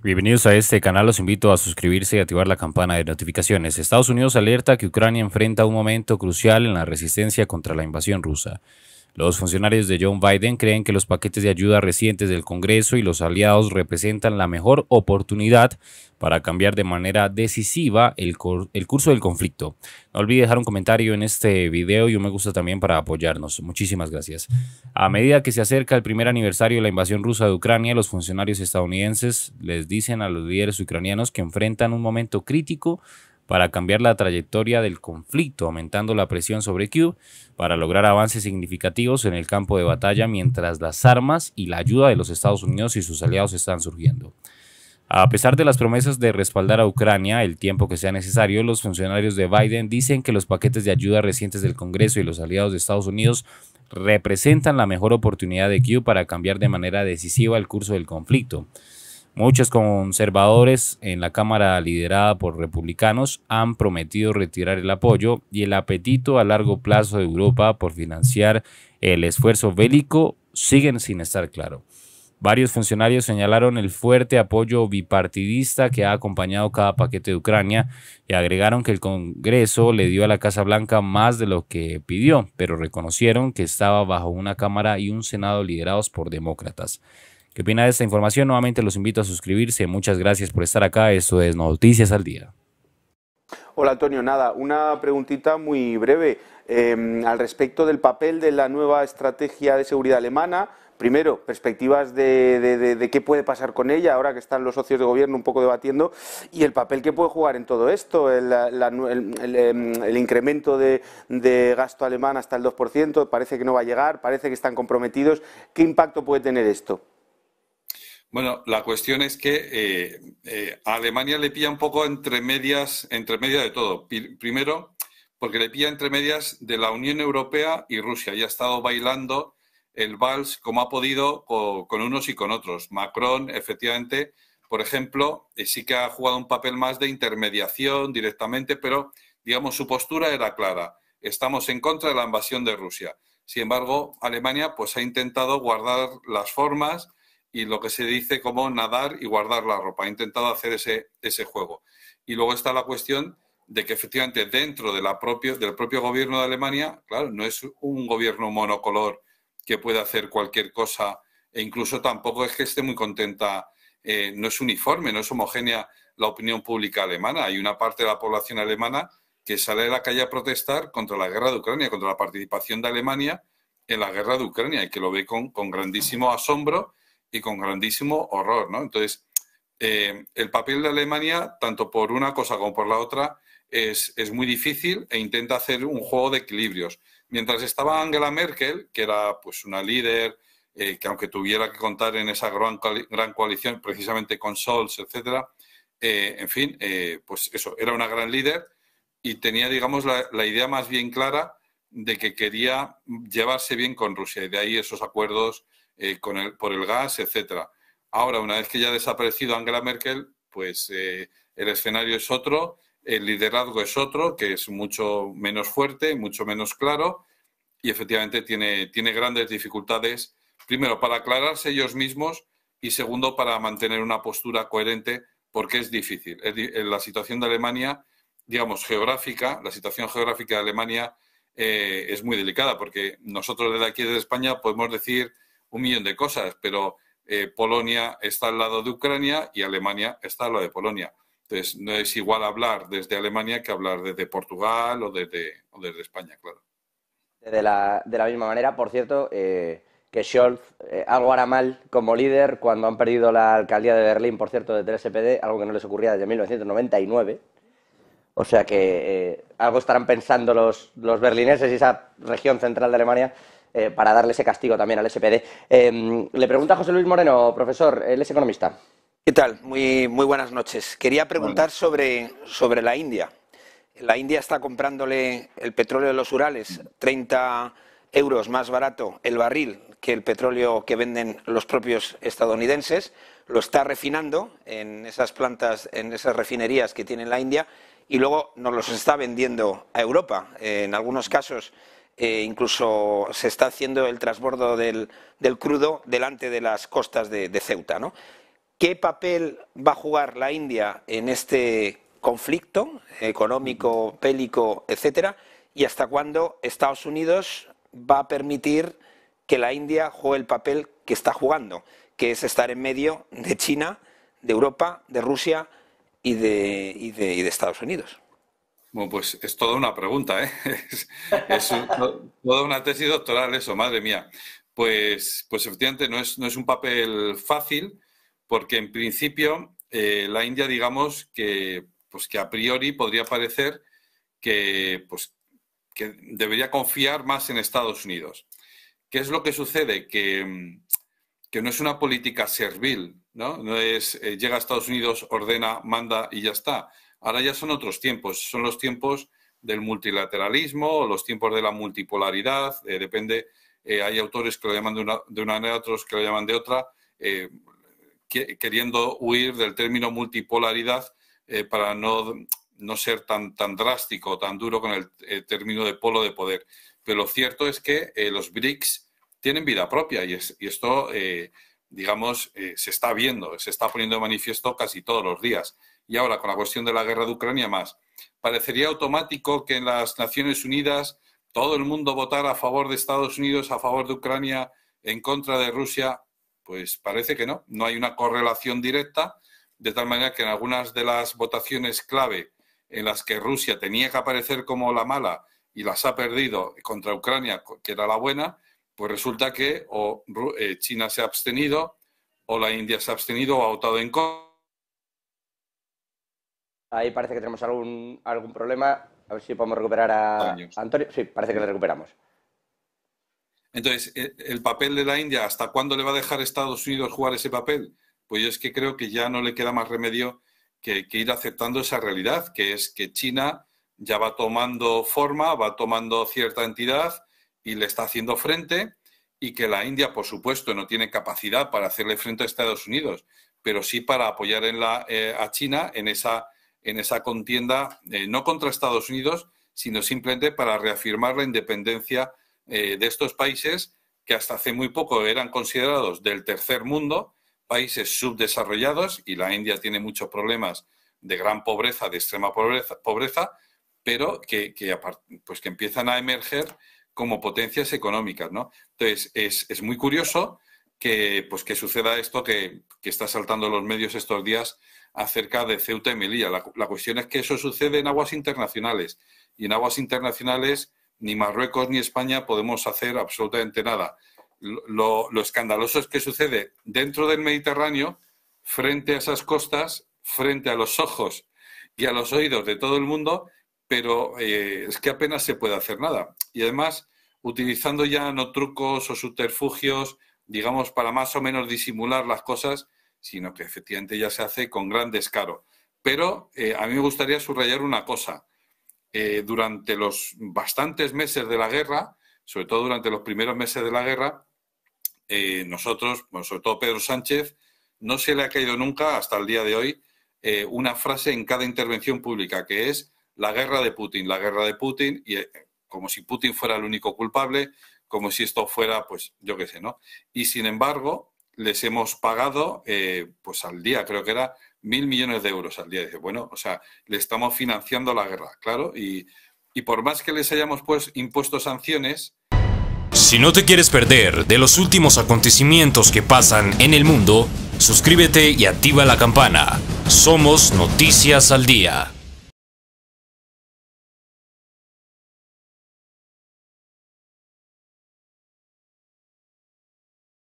Bienvenidos a este canal, los invito a suscribirse y activar la campana de notificaciones. Estados Unidos alerta que Ucrania enfrenta un momento crucial en la resistencia contra la invasión rusa. Los funcionarios de John Biden creen que los paquetes de ayuda recientes del Congreso y los aliados representan la mejor oportunidad para cambiar de manera decisiva el, curso del conflicto. No olvide dejar un comentario en este video y un me gusta también para apoyarnos. Muchísimas gracias. A medida que se acerca el primer aniversario de la invasión rusa de Ucrania, los funcionarios estadounidenses les dicen a los líderes ucranianos que enfrentan un momento crítico para cambiar la trayectoria del conflicto, aumentando la presión sobre Q para lograr avances significativos en el campo de batalla mientras las armas y la ayuda de los Estados Unidos y sus aliados están surgiendo. A pesar de las promesas de respaldar a Ucrania el tiempo que sea necesario, los funcionarios de Biden dicen que los paquetes de ayuda recientes del Congreso y los aliados de Estados Unidos representan la mejor oportunidad de Q para cambiar de manera decisiva el curso del conflicto. Muchos conservadores en la Cámara liderada por republicanos han prometido retirar el apoyo y el apetito a largo plazo de Europa por financiar el esfuerzo bélico siguen sin estar claro. Varios funcionarios señalaron el fuerte apoyo bipartidista que ha acompañado cada paquete de Ucrania y agregaron que el Congreso le dio a la Casa Blanca más de lo que pidió, pero reconocieron que estaba bajo una Cámara y un Senado liderados por demócratas. ¿Qué opina de esta información? Nuevamente los invito a suscribirse. Muchas gracias por estar acá. Esto es Noticias al Día. Hola Antonio, nada, una preguntita muy breve em, al respecto del papel de la nueva estrategia de seguridad alemana. Primero, perspectivas de, qué puede pasar con ella, ahora que están los socios de gobierno un poco debatiendo, y el papel que puede jugar en todo esto, el, em, el incremento de, gasto alemán hasta el 2%, parece que no va a llegar, parece que están comprometidos. ¿Qué impacto puede tener esto? Bueno, la cuestión es que eh, eh, a Alemania le pilla un poco entre medias, entre medias de todo. primero, porque le pilla entre medias de la Unión Europea y Rusia. Ya ha estado bailando el vals como ha podido con, unos y con otros. Macron, efectivamente, por ejemplo, eh, sí que ha jugado un papel más de intermediación directamente, pero digamos su postura era clara. Estamos en contra de la invasión de Rusia. Sin embargo, Alemania pues ha intentado guardar las formas y lo que se dice como nadar y guardar la ropa. ha intentado hacer ese, ese juego. Y luego está la cuestión de que efectivamente dentro de la propio, del propio gobierno de Alemania, claro, no es un gobierno monocolor que puede hacer cualquier cosa e incluso tampoco es que esté muy contenta, eh, no es uniforme, no es homogénea la opinión pública alemana. Hay una parte de la población alemana que sale de la calle a protestar contra la guerra de Ucrania, contra la participación de Alemania en la guerra de Ucrania y que lo ve con grandísimo asombro y con grandísimo horror, ¿no? Entonces, eh, el papel de Alemania, tanto por una cosa como por la otra, es, es, muy difícil e intenta hacer un juego de equilibrios. Mientras estaba Angela Merkel, que era pues una líder, eh, que aunque tuviera que contar en esa gran, gran coalición precisamente con Scholz, etcétera, eh, en fin, pues eso, era una gran líder y tenía, digamos, la, la idea más bien clara de que quería llevarse bien con Rusia y de ahí esos acuerdos eh, con el, por el gas, etcétera. Ahora, una vez que ya ha desaparecido Angela Merkel, pues eh, el escenario es otro, el liderazgo es otro, que es mucho menos fuerte, mucho menos claro, y efectivamente tiene, grandes dificultades, primero, para aclararse ellos mismos y segundo, para mantener una postura coherente, porque es difícil. La situación de Alemania, digamos, geográfica, la situación geográfica de Alemania eh, es muy delicada, porque nosotros desde aquí, desde España, podemos decir un millón de cosas, pero eh, Polonia está al lado de Ucrania y Alemania está al lado de Polonia. Entonces, no es igual hablar desde Alemania que hablar desde Portugal o desde, España, claro. De la, misma manera, por cierto, eh, que Scholz, eh, algo hará mal como líder cuando han perdido la alcaldía de Berlín, por cierto, de el spd algo que no les ocurría desde 1999. O sea que algo estarán pensando los, los berlineses y esa región central de Alemania eh, para darle ese castigo también al SPD. Em, le pregunta José Luis Moreno, profesor, él es economista. ¿Qué tal? Muy, muy buenas noches. Quería preguntar sobre, sobre la India. La India está comprándole el petróleo de los Urales 30 euros más barato el barril que el petróleo que venden los propios estadounidenses, lo está refinando en esas plantas, en esas refinerías que tiene la India y luego nos los está vendiendo a Europa. Eh, en algunos casos eh, incluso se está haciendo el transbordo del, crudo delante de las costas de, Ceuta. ¿Qué papel va a jugar la India en este conflicto económico, bélico, etcétera? ¿Y hasta cuándo Estados Unidos va a permitir que la India juegue el papel que está jugando, que es estar en medio de China, de Europa, de Rusia y de Estados Unidos? Bueno, pues es toda una pregunta, ¿eh? Es, toda una tesis doctoral eso, madre mía. Pues, pues efectivamente no es, no es un papel fácil porque en principio eh, la India, digamos, que, pues que a priori podría parecer que, pues, que debería confiar más en Estados Unidos. ¿Qué es lo que sucede? Que, que no es una política servil ¿no? es eh, llega a Estados Unidos, ordena, manda y ya está. Ahora ya son otros tiempos, son los tiempos del multilateralismo, los tiempos de la multipolaridad, eh, depende, eh, hay autores que lo llaman de una, de manera, otros que lo llaman de otra, queriendo huir del término multipolaridad para no, no ser tan, tan drástico, tan duro con el término de polo de poder. Pero lo cierto es que los BRICS tienen vida propia y, y esto digamos, eh, se está viendo, se está poniendo de manifiesto casi todos los días. Y ahora, con la cuestión de la guerra de Ucrania más, parecería automático que en las Naciones Unidas todo el mundo votara a favor de Estados Unidos, a favor de Ucrania, en contra de Rusia. Pues parece que no, no hay una correlación directa, de tal manera que en algunas de las votaciones clave en las que Rusia tenía que aparecer como la mala y las ha perdido contra Ucrania, que era la buena, pues resulta que o eh, China se ha abstenido, o la India se ha abstenido o ha votado en contra. Ahí parece que tenemos algún, algún problema. A ver si podemos recuperar a Antonio. Sí, parece que le recuperamos. Entonces, e, ¿el papel de la India, hasta cuándo le va a dejar Estados Unidos jugar ese papel? Pues yo es que creo que ya no le queda más remedio que ir aceptando esa realidad, que es que China ya va tomando forma, va tomando cierta entidad, y le está haciendo frente y que la India, por supuesto, no tiene capacidad para hacerle frente a Estados Unidos, pero sí para apoyar eh, a China en esa, contienda, eh, no contra Estados Unidos, sino simplemente para reafirmar la independencia eh, de estos países que hasta hace muy poco eran considerados del tercer mundo, países subdesarrollados, y la India tiene muchos problemas de gran pobreza, de extrema pobreza, pero que, que, pues que empiezan a emerger como potencias económicas, ¿no? Entonces, es, muy curioso que, pues, que suceda esto que, está saltando los medios estos días acerca de Ceuta y Melilla. La, cuestión es que eso sucede en aguas internacionales y en aguas internacionales ni Marruecos ni España podemos hacer absolutamente nada. Lo, lo, escandaloso es que sucede dentro del Mediterráneo, frente a esas costas, frente a los ojos y a los oídos de todo el mundo, pero eh, es que apenas se puede hacer nada. Y además, utilizando ya no trucos o subterfugios, digamos, para más o menos disimular las cosas, sino que efectivamente ya se hace con gran descaro. Pero eh, a mí me gustaría subrayar una cosa. Eh, durante los bastantes meses de la guerra, sobre todo durante los primeros meses de la guerra, nosotros, sobre todo Pedro Sánchez, no se le ha caído nunca, hasta el día de hoy, una frase en cada intervención pública, que es la guerra de Putin, la guerra de Putin, y eh, como si Putin fuera el único culpable, como si esto fuera, pues yo qué sé, ¿no? Y sin embargo, les hemos pagado, eh, pues al día, creo que era mil millones de euros al día. Dice, bueno, o sea, le estamos financiando la guerra, claro, y, y por más que les hayamos pues, impuesto sanciones, si no te quieres perder de los últimos acontecimientos que pasan en el mundo, suscríbete y activa la campana. Somos Noticias al Día.